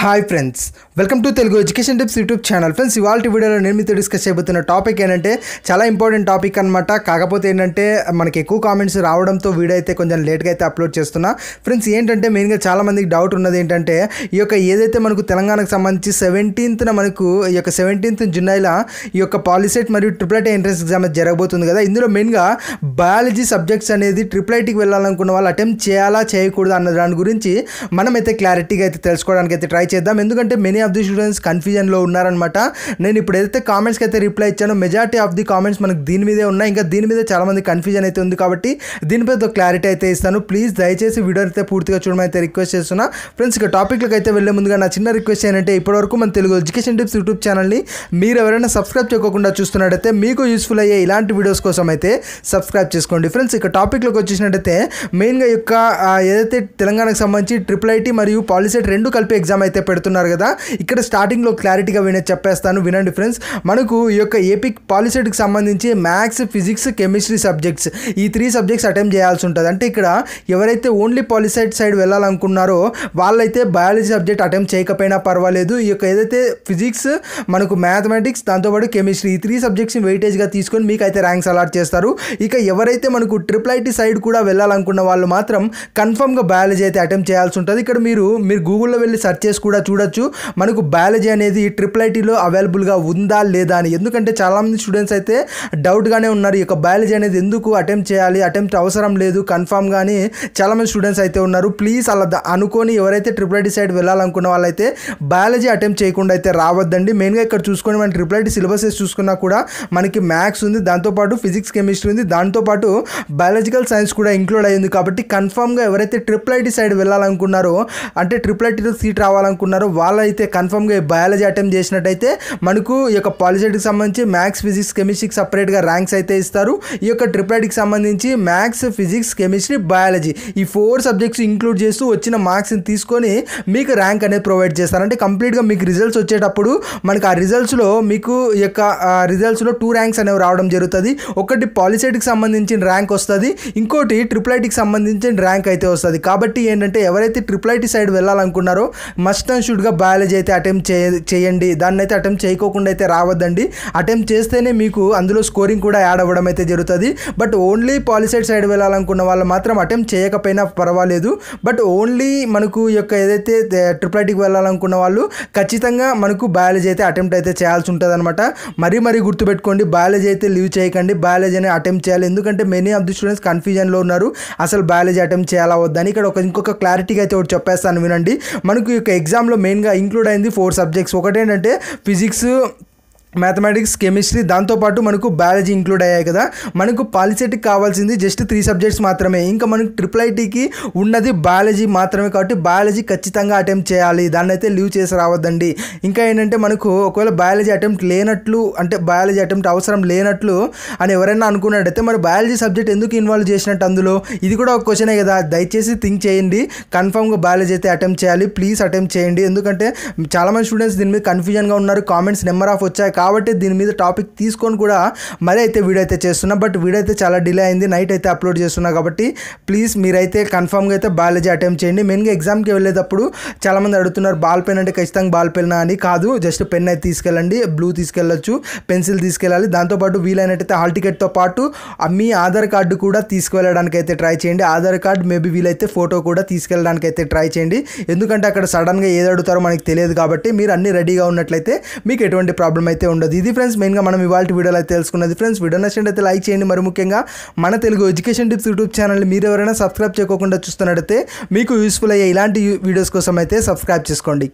hi friends welcome to Telugu education tips YouTube channel friends ఇవాళ వీడియోలో నేను మీతో డిస్కస్ చేయబోతున్న టాపిక్ ఏంటంటే చాలా ఇంపార్టెంట్ టాపిక్ అనమాట కాకపోతే ఏంటంటే మనకి ఎక్కువ కామెంట్స్ రావడంతో వీడియో అయితే కొంచెం లేట్గా అయితే అప్లోడ్ చేస్తున్నా ఫ్రెండ్స్ ఏంటంటే మెయిన్గా చాలామందికి డౌట్ ఉన్నది ఏంటంటే ఈ యొక్క ఏదైతే మనకు తెలంగాణకు సంబంధించి సెవెంటీన్త్న మనకు ఈ యొక్క సెవెంటీన్త్ జులైలో ఈ యొక్క పాలిసెట్ మరియు ట్రిపుల్ ఎంట్రన్స్ ఎగ్జామ్ జరగబోతుంది కదా ఇందులో మెయిన్గా బయాలజీ సబ్జెక్ట్స్ అనేది ట్రిపుల్ ఐటీకి వెళ్ళాలనుకున్న వాళ్ళు అటెంప్ట్ చేయాలా చేయకూడదా అన్న దాని గురించి మనమైతే క్లారిటీగా అయితే తెలుసుకోవడానికి అయితే ట్రై ట్రై చేద్దాం ఎందుకంటే మెనీ ఆఫ్ ది స్టూడెంట్స్ కన్ఫ్యూజన్లో ఉన్నారనమాట నేను ఇప్పుడు ఏదైతే కామెంట్స్కి అయితే రిప్లై ఇచ్చానో మెజార్టీ ఆఫ్ ది కామెంట్స్ మనకు దీని మీదే ఉన్నాయి ఇంకా దీని మీద చాలామంది కన్ఫ్యూజన్ అయితే ఉంది కాబట్టి దీనిపై క్లారిటీ అయితే ఇస్తాను ప్లీజ్ దయచేసి వీడియో అయితే పూర్తిగా చూడమని అయితే రిక్వెస్ట్ చేస్తున్నా ఫ్రెండ్స్ ఇక టాపిక్లకు అయితే వెళ్ళే ముందుగా నా చిన్న రిక్వెస్ట్ ఏంటంటే ఇప్పటివరకు మన తెలుగు ఎడ్యుకేషన్ టిప్స్ యూట్యూబ్ ఛానల్ని మీరు ఎవరైనా సబ్స్క్రైబ్ చేయకుండా చూస్తున్నట్టయితే మీకు యూస్ఫుల్ అయ్యే ఇలాంటి వీడియోస్ కోసం అయితే సబ్స్క్రైబ్ చేసుకోండి ఫ్రెండ్స్ ఇక టాపిక్లోకి వచ్చేసినట్టయితే మెయిన్గా యొక్క ఏదైతే తెలంగాణకు సంబంధించి ట్రిపుల్ ఐటీ మరియు పాలిసెట్ రెండు కలిపి ఎగ్జామ్ అయితే అయితే పెడుతున్నారు కదా ఇక్కడ స్టార్టింగ్లో క్లారిటీగా వినే చెప్పేస్తాను వినండి ఫ్రెండ్స్ మనకు ఈ యొక్క ఏపీ పాలిసెట్కి సంబంధించి మ్యాథ్స్ ఫిజిక్స్ కెమిస్ట్రీ సబ్జెక్ట్స్ ఈ త్రీ సబ్జెక్ట్స్ అటెంప్ట్ చేయాల్సి ఉంటుంది అంటే ఇక్కడ ఎవరైతే ఓన్లీ పాలిసైడ్ సైడ్ వెళ్ళాలనుకున్నారో వాళ్ళైతే బయాలజీ సబ్జెక్ట్ అటెంప్ట్ చేయకపోయినా పర్వాలేదు ఈ యొక్క ఏదైతే ఫిజిక్స్ మనకు మ్యాథమెటిక్స్ దాంతోపాటు కెమిస్ట్రీ ఈ త్రీ సబ్జెక్ట్స్ని వెయిటేజ్గా తీసుకొని మీకు అయితే ర్యాంక్స్ అలాట్ చేస్తారు ఇక ఎవరైతే మనకు ట్రిపుల్ ఐటీ సైడ్ కూడా వెళ్ళాలనుకున్న వాళ్ళు మాత్రం కన్ఫర్మ్గా బయాలజీ అయితే అటెంప్ట్ చేయాల్సి ఉంటుంది ఇక్కడ మీరు మీరు గూగుల్లో వెళ్ళి సెర్చ్ చేసుకుంటే కూడా చూడొచ్చు మనకు బయాలజీ అనేది ట్రిపుల్ ఐటీలో అవైలబుల్గా ఉందా లేదా అని ఎందుకంటే చాలామంది స్టూడెంట్స్ అయితే డౌట్గానే ఉన్నారు ఈ యొక్క బయాలజీ అనేది ఎందుకు అటెంప్ట్ చేయాలి అటెంప్ట్ అవసరం లేదు కన్ఫామ్ కానీ చాలామంది స్టూడెంట్స్ అయితే ఉన్నారు ప్లీజ్ అలా అనుకొని ఎవరైతే ట్రిపుల్ ఐటీ సైడ్ వెళ్ళాలనుకున్న వాళ్ళైతే బయాలజీ అటెంప్ట్ చేయకుండా అయితే రావద్దండి మెయిన్గా ఇక్కడ చూసుకొని మనం ట్రిపుల్ ఐటీ సిలబసెస్ చూసుకున్నా కూడా మనకి మ్యాథ్స్ ఉంది దాంతోపాటు ఫిజిక్స్ కెమిస్ట్రీ ఉంది దాంతోపాటు బయాలజికల్ సైన్స్ కూడా ఇంక్లూడ్ అయ్యింది కాబట్టి కన్ఫామ్గా ఎవరైతే ట్రిపుల్ ఐటీ సైడ్ వెళ్ళాలనుకున్నారో అంటే ట్రిపుల్ ఐటీలో సీట్ రావాలనుకుంటున్నారు అనుకున్నారో వాళ్ళైతే కన్ఫర్మ్గా బయాలజీ అటెంప్ట్ చేసినట్టయితే మనకు ఈ యొక్క పాలిసెట్కి సంబంధించి మ్యాథ్స్ ఫిజిక్స్ కెమిస్ట్రీకి సపరేట్గా ర్యాంక్స్ అయితే ఇస్తారు ఈ యొక్క ట్రిప్లైట్కి సంబంధించి మ్యాథ్స్ ఫిజిక్స్ కెమిస్ట్రీ బయాలజీ ఈ ఫోర్ సబ్జెక్ట్స్ ఇంక్లూడ్ చేస్తూ వచ్చిన మార్క్స్ని తీసుకొని మీకు ర్యాంక్ అనేది ప్రొవైడ్ చేస్తారు అంటే కంప్లీట్గా మీకు రిజల్ట్స్ వచ్చేటప్పుడు మనకు ఆ రిజల్ట్స్లో మీకు ఈ యొక్క రిజల్ట్స్లో టూ ర్యాంక్స్ అనేవి రావడం జరుగుతుంది ఒకటి పాలిసెట్కి సంబంధించిన ర్యాంక్ వస్తుంది ఇంకోటి ట్రిప్లైట్కి సంబంధించిన ర్యాంక్ అయితే వస్తుంది కాబట్టి ఏంటంటే ఎవరైతే ట్రిప్లైటీ సైడ్ వెళ్ళాలనుకున్నారో మస్ట్ అండ్ షుడ్గా బయాలజీ అయితే అటెంప్ట్ చే చేయండి దాన్ని అయితే అటెంప్ట్ చేయకోకుండా అయితే రావద్దండి అటెంప్ట్ చేస్తేనే మీకు అందులో స్కోరింగ్ కూడా యాడ్ అవ్వడం అయితే జరుగుతుంది బట్ ఓన్లీ పాలిసైడ్ సైడ్ వెళ్ళాలనుకున్న వాళ్ళు మాత్రం అటెంప్ట్ చేయకపోయినా పర్వాలేదు బట్ ఓన్లీ మనకు యొక్క ఏదైతే ఐటీకి వెళ్ళాలనుకున్న వాళ్ళు ఖచ్చితంగా మనకు బయాలజీ అయితే అటెంప్ట్ అయితే చేయాల్సి ఉంటుంది అనమాట మరీ మరీ గుర్తుపెట్టుకోండి బయాలజీ అయితే లీవ్ చేయకండి బయాలజీని అటెంప్ట్ చేయాలి ఎందుకంటే మెనీ ఆఫ్ ది స్టూడెంట్స్ కన్ఫ్యూజన్లో ఉన్నారు అసలు బయాలజీ అటెంప్ట్ చేయాలా వద్దని ఇక్కడ ఒక ఇంకొక క్లారిటీగా అయితే ఒకటి చెప్పేస్తాను వినండి మనకు యొక్క ఎగ్జామ్ ఎగ్జామ్లో మెయిన్గా ఇంక్లూడ్ అయింది ఫోర్ సబ్జెక్ట్స్ ఒకటేంటంటే ఫిజిక్స్ మ్యాథమెటిక్స్ కెమిస్ట్రీ దాంతోపాటు మనకు బయాలజీ ఇంక్లూడ్ అయ్యాయి కదా మనకు పాలిసెటిక్ కావాల్సింది జస్ట్ త్రీ సబ్జెక్ట్స్ మాత్రమే ఇంకా మనకు ట్రిపుల్ ఐటీకి ఉన్నది బయాలజీ మాత్రమే కాబట్టి బయాలజీ ఖచ్చితంగా అటెంప్ట్ చేయాలి దాన్ని అయితే లీవ్ చేసి రావద్దండి ఇంకా ఏంటంటే మనకు ఒకవేళ బయాలజీ అటెంప్ట్ లేనట్లు అంటే బయాలజీ అటెంప్ట్ అవసరం లేనట్లు అని ఎవరైనా అనుకున్నట్టయితే మరి బయాలజీ సబ్జెక్ట్ ఎందుకు ఇన్వాల్వ్ చేసినట్టు అందులో ఇది కూడా ఒక క్వశ్చనే కదా దయచేసి థింక్ చేయండి కన్ఫామ్గా బయాలజీ అయితే అటెంప్ట్ చేయాలి ప్లీజ్ అటెంప్ట్ చేయండి ఎందుకంటే చాలామంది స్టూడెంట్స్ దీని మీద కన్ఫ్యూజన్గా ఉన్నారు కామెంట్స్ నెంబర్ ఆఫ్ వచ్చాయి కాబట్టి దీని మీద టాపిక్ తీసుకొని కూడా మరీ అయితే వీడియో అయితే చేస్తున్నా బట్ వీడియో అయితే చాలా డిలే అయింది నైట్ అయితే అప్లోడ్ చేస్తున్నా కాబట్టి ప్లీజ్ మీరైతే కన్ఫామ్గా అయితే బయాలజీ అటెంప్ట్ చేయండి మెయిన్గా ఎగ్జామ్కి వెళ్ళేటప్పుడు చాలామంది అడుగుతున్నారు బాల్ పెన్ అంటే ఖచ్చితంగా బాల్ పెన్ అని కాదు జస్ట్ పెన్ అయితే తీసుకెళ్ళండి బ్లూ తీసుకెళ్ళచ్చు పెన్సిల్ తీసుకెళ్ళాలి దాంతోపాటు వీలైనట్టయితే హాల్ టికెట్తో పాటు మీ ఆధార్ కార్డు కూడా తీసుకువెళ్ళడానికి అయితే ట్రై చేయండి ఆధార్ కార్డు మేబీ వీలైతే ఫోటో కూడా తీసుకెళ్ళడానికి అయితే ట్రై చేయండి ఎందుకంటే అక్కడ సడన్గా ఏది అడుగుతారో మనకి తెలియదు కాబట్టి మీరు అన్ని రెడీగా ఉన్నట్లయితే మీకు ఎటువంటి ప్రాబ్లం అయితే ఉండదు ఇది ఫ్రెండ్స్ మెయిన్గా మనం ఇవాళ వీడియోలో అయితే తెలుసుకున్నది ఫ్రెండ్స్ వీడియో అయితే లైక్ చేయండి మరి ముఖ్యంగా మన Telugu education tips YouTube channel మీరు ఎవరైనా సబ్స్క్రైబ్ చేసుకోకుండా చూస్తున్నట్టయితే మీకు యూస్ఫుల్ అయ్యే ఇలాంటి వీడియోస్ కోసం అయితే సబ్స్క్రైబ్ చేసుకోండి